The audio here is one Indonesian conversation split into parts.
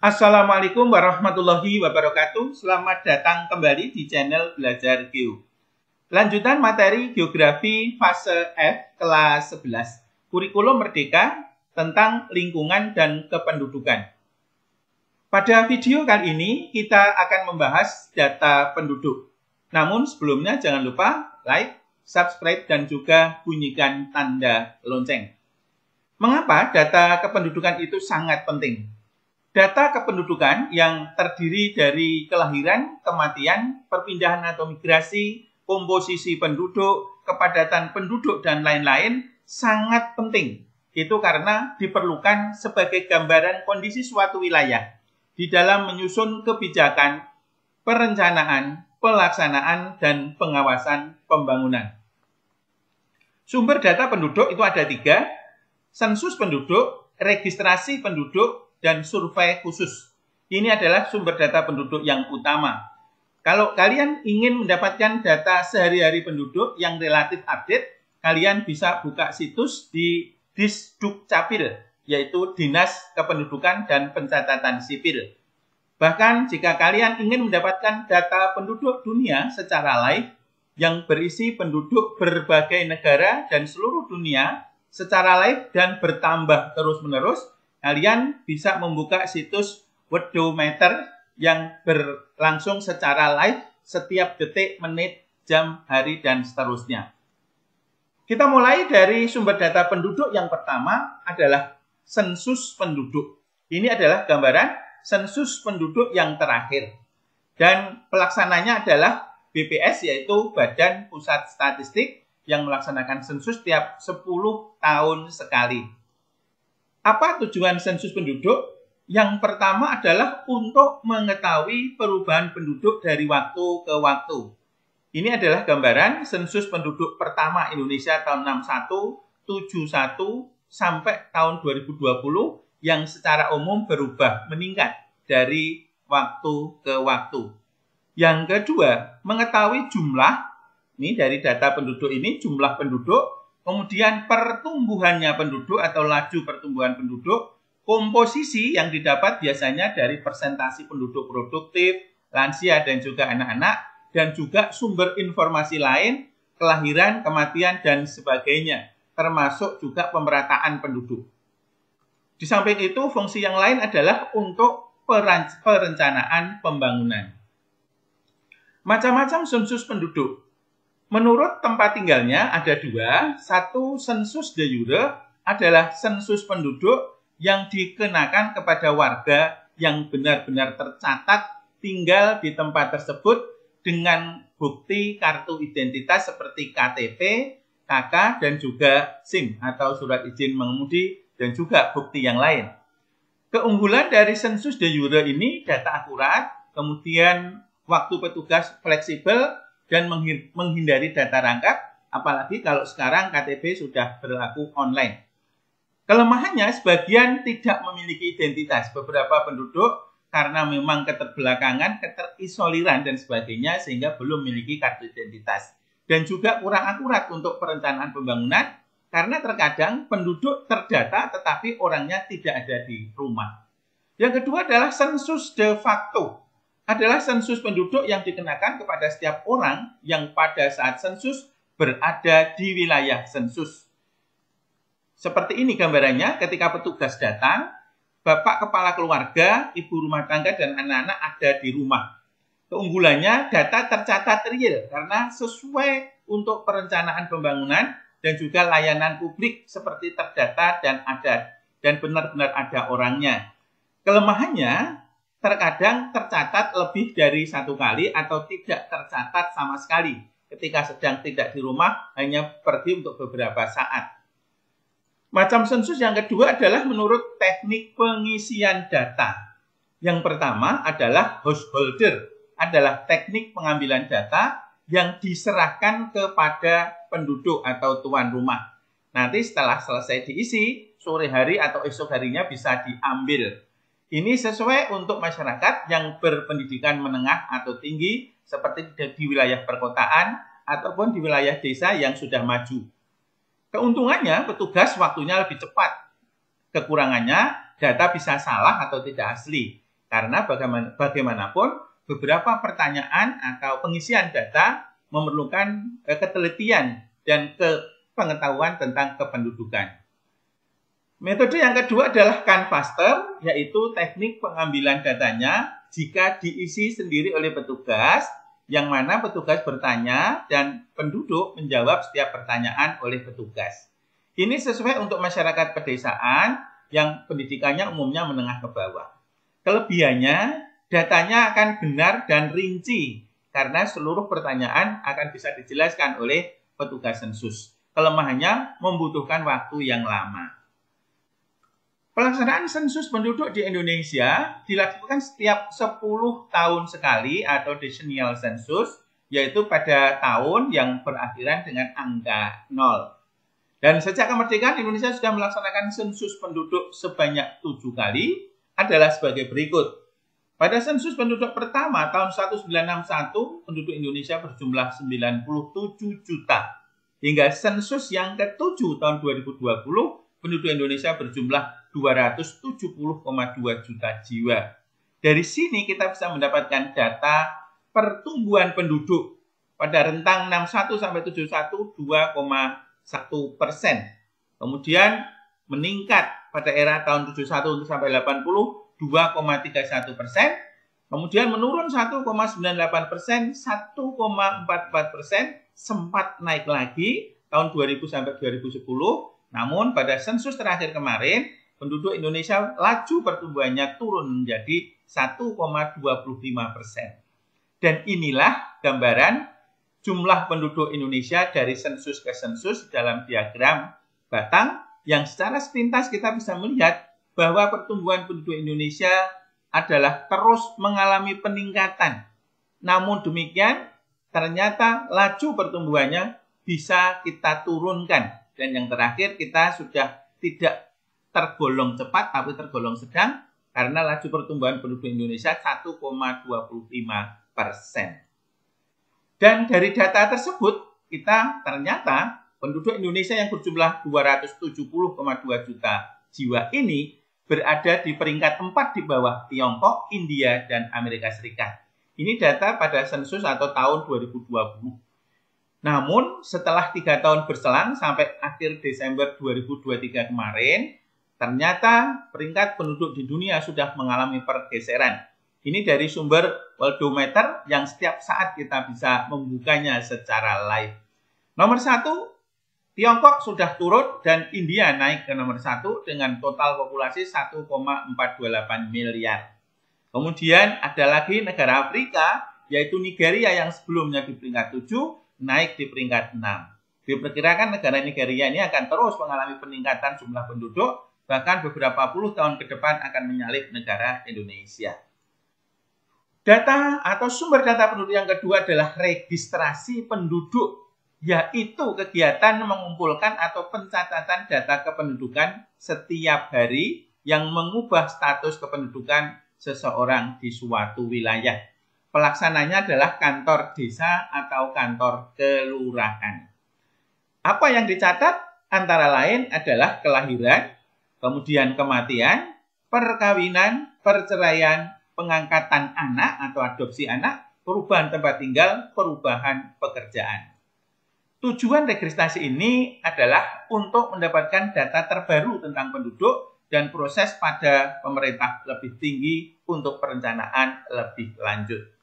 Assalamualaikum warahmatullahi wabarakatuh. Selamat datang kembali di channel Belajar Geo. Lanjutan materi geografi fase F kelas 11, kurikulum merdeka tentang lingkungan dan kependudukan. Pada video kali ini kita akan membahas data penduduk. Namun sebelumnya jangan lupa like, subscribe dan juga bunyikan tanda lonceng. Mengapa data kependudukan itu sangat penting? Data kependudukan yang terdiri dari kelahiran, kematian, perpindahan atau migrasi, komposisi penduduk, kepadatan penduduk, dan lain-lain sangat penting. Itu karena diperlukan sebagai gambaran kondisi suatu wilayah di dalam menyusun kebijakan, perencanaan, pelaksanaan, dan pengawasan pembangunan. Sumber data penduduk itu ada tiga, sensus penduduk, registrasi penduduk, dan survei khusus. Ini adalah sumber data penduduk yang utama. Kalau kalian ingin mendapatkan data sehari-hari penduduk yang relatif update, kalian bisa buka situs di Disdukcapil, yaitu Dinas Kependudukan dan Pencatatan Sipil. Bahkan jika kalian ingin mendapatkan data penduduk dunia secara live yang berisi penduduk berbagai negara dan seluruh dunia secara live dan bertambah terus-menerus, kalian bisa membuka situs Wedometer yang berlangsung secara live setiap detik, menit, jam, hari, dan seterusnya. Kita mulai dari sumber data penduduk yang pertama adalah sensus penduduk. Ini adalah gambaran sensus penduduk yang terakhir. Dan pelaksananya adalah BPS yaitu Badan Pusat Statistik yang melaksanakan sensus tiap 10 tahun sekali. Apa tujuan sensus penduduk? Yang pertama adalah untuk mengetahui perubahan penduduk dari waktu ke waktu. Ini adalah gambaran sensus penduduk pertama Indonesia tahun 61, 71 sampai tahun 2020 yang secara umum berubah meningkat dari waktu ke waktu. Yang kedua, mengetahui jumlah ini dari data penduduk ini jumlah penduduk Kemudian pertumbuhannya penduduk atau laju pertumbuhan penduduk, komposisi yang didapat biasanya dari presentasi penduduk produktif, lansia dan juga anak-anak, dan juga sumber informasi lain, kelahiran, kematian, dan sebagainya, termasuk juga pemerataan penduduk. Di samping itu, fungsi yang lain adalah untuk perencanaan pembangunan. Macam-macam sensus penduduk Menurut tempat tinggalnya ada dua, satu sensus de jure adalah sensus penduduk yang dikenakan kepada warga yang benar-benar tercatat tinggal di tempat tersebut dengan bukti kartu identitas seperti KTP, KK, dan juga SIM atau surat izin mengemudi dan juga bukti yang lain. Keunggulan dari sensus de jure ini data akurat, kemudian waktu petugas fleksibel, dan menghindari data rangkap, apalagi kalau sekarang KTP sudah berlaku online. Kelemahannya, sebagian tidak memiliki identitas. Beberapa penduduk karena memang keterbelakangan, keterisoliran, dan sebagainya, sehingga belum memiliki kartu identitas. Dan juga kurang akurat untuk perencanaan pembangunan, karena terkadang penduduk terdata tetapi orangnya tidak ada di rumah. Yang kedua adalah sensus de facto adalah sensus penduduk yang dikenakan kepada setiap orang yang pada saat sensus berada di wilayah sensus. Seperti ini gambarannya ketika petugas datang, bapak kepala keluarga, ibu rumah tangga, dan anak-anak ada di rumah. Keunggulannya data tercatat real karena sesuai untuk perencanaan pembangunan dan juga layanan publik seperti terdata dan ada dan benar-benar ada orangnya. Kelemahannya terkadang tercatat lebih dari satu kali atau tidak tercatat sama sekali ketika sedang tidak di rumah hanya pergi untuk beberapa saat. Macam sensus yang kedua adalah menurut teknik pengisian data. Yang pertama adalah householder, adalah teknik pengambilan data yang diserahkan kepada penduduk atau tuan rumah. Nanti setelah selesai diisi, sore hari atau esok harinya bisa diambil ini sesuai untuk masyarakat yang berpendidikan menengah atau tinggi seperti di wilayah perkotaan ataupun di wilayah desa yang sudah maju. Keuntungannya petugas waktunya lebih cepat. Kekurangannya data bisa salah atau tidak asli karena bagaimana, bagaimanapun beberapa pertanyaan atau pengisian data memerlukan eh, ketelitian dan pengetahuan tentang kependudukan. Metode yang kedua adalah Kanvaster yaitu teknik pengambilan datanya jika diisi sendiri oleh petugas yang mana petugas bertanya dan penduduk menjawab setiap pertanyaan oleh petugas. Ini sesuai untuk masyarakat pedesaan yang pendidikannya umumnya menengah ke bawah. Kelebihannya, datanya akan benar dan rinci karena seluruh pertanyaan akan bisa dijelaskan oleh petugas sensus. Kelemahannya membutuhkan waktu yang lama. Pelaksanaan sensus penduduk di Indonesia dilakukan setiap 10 tahun sekali atau decennial sensus, yaitu pada tahun yang berakhiran dengan angka 0. Dan sejak kemerdekaan Indonesia sudah melaksanakan sensus penduduk sebanyak tujuh kali adalah sebagai berikut. Pada sensus penduduk pertama tahun 1961, penduduk Indonesia berjumlah 97 juta. Hingga sensus yang ketujuh tahun 2020, penduduk Indonesia berjumlah 270,2 juta jiwa. Dari sini kita bisa mendapatkan data pertumbuhan penduduk pada rentang 61 sampai 71 2,1 persen. Kemudian meningkat pada era tahun 71 sampai 80 2,31 persen. Kemudian menurun 1,98 persen, 1,44 persen, sempat naik lagi tahun 2000 sampai 2010, namun pada sensus terakhir kemarin, penduduk Indonesia laju pertumbuhannya turun menjadi 1,25 persen. Dan inilah gambaran jumlah penduduk Indonesia dari sensus ke sensus dalam diagram batang yang secara sepintas kita bisa melihat bahwa pertumbuhan penduduk Indonesia adalah terus mengalami peningkatan. Namun demikian, ternyata laju pertumbuhannya bisa kita turunkan dan yang terakhir kita sudah tidak tergolong cepat tapi tergolong sedang karena laju pertumbuhan penduduk Indonesia 1,25 persen. Dan dari data tersebut kita ternyata penduduk Indonesia yang berjumlah 270,2 juta jiwa ini berada di peringkat 4 di bawah Tiongkok, India, dan Amerika Serikat. Ini data pada sensus atau tahun 2020. Namun setelah tiga tahun berselang sampai akhir Desember 2023 kemarin, ternyata peringkat penduduk di dunia sudah mengalami pergeseran. Ini dari sumber Worldometer yang setiap saat kita bisa membukanya secara live. Nomor satu, Tiongkok sudah turun dan India naik ke nomor satu dengan total populasi 1,428 miliar. Kemudian ada lagi negara Afrika, yaitu Nigeria yang sebelumnya di peringkat 7, naik di peringkat 6. Diperkirakan negara Nigeria ini akan terus mengalami peningkatan jumlah penduduk, bahkan beberapa puluh tahun ke depan akan menyalip negara Indonesia. Data atau sumber data penduduk yang kedua adalah registrasi penduduk, yaitu kegiatan mengumpulkan atau pencatatan data kependudukan setiap hari yang mengubah status kependudukan seseorang di suatu wilayah pelaksananya adalah kantor desa atau kantor kelurahan. Apa yang dicatat antara lain adalah kelahiran, kemudian kematian, perkawinan, perceraian, pengangkatan anak atau adopsi anak, perubahan tempat tinggal, perubahan pekerjaan. Tujuan registrasi ini adalah untuk mendapatkan data terbaru tentang penduduk dan proses pada pemerintah lebih tinggi untuk perencanaan lebih lanjut.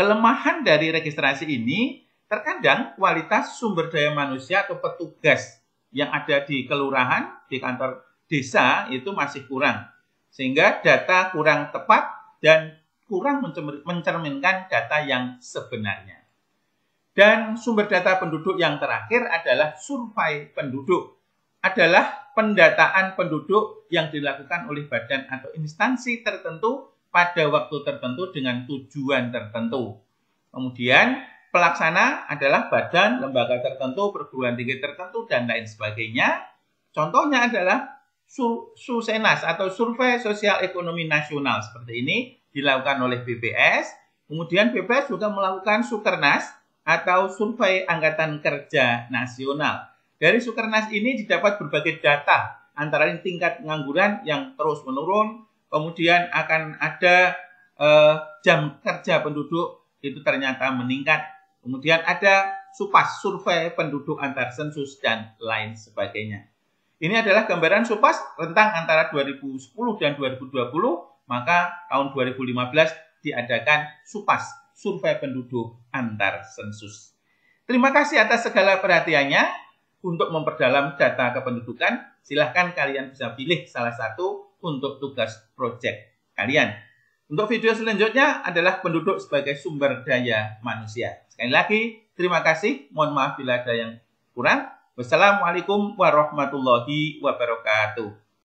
Kelemahan dari registrasi ini terkadang kualitas sumber daya manusia atau petugas yang ada di kelurahan, di kantor desa itu masih kurang. Sehingga data kurang tepat dan kurang mencerminkan data yang sebenarnya. Dan sumber data penduduk yang terakhir adalah survei penduduk. Adalah pendataan penduduk yang dilakukan oleh badan atau instansi tertentu pada waktu tertentu dengan tujuan tertentu. Kemudian pelaksana adalah badan, lembaga tertentu, perguruan tinggi tertentu, dan lain sebagainya. Contohnya adalah Susenas atau Survei Sosial Ekonomi Nasional seperti ini dilakukan oleh BPS. Kemudian BPS juga melakukan Sukernas atau Survei Angkatan Kerja Nasional. Dari Sukernas ini didapat berbagai data, antara tingkat pengangguran yang terus menurun, kemudian akan ada eh, jam kerja penduduk itu ternyata meningkat. Kemudian ada supas survei penduduk antar sensus dan lain sebagainya. Ini adalah gambaran supas rentang antara 2010 dan 2020, maka tahun 2015 diadakan supas survei penduduk antar sensus. Terima kasih atas segala perhatiannya. Untuk memperdalam data kependudukan, silahkan kalian bisa pilih salah satu untuk tugas proyek kalian. Untuk video selanjutnya adalah penduduk sebagai sumber daya manusia. Sekali lagi, terima kasih. Mohon maaf bila ada yang kurang. Wassalamualaikum warahmatullahi wabarakatuh.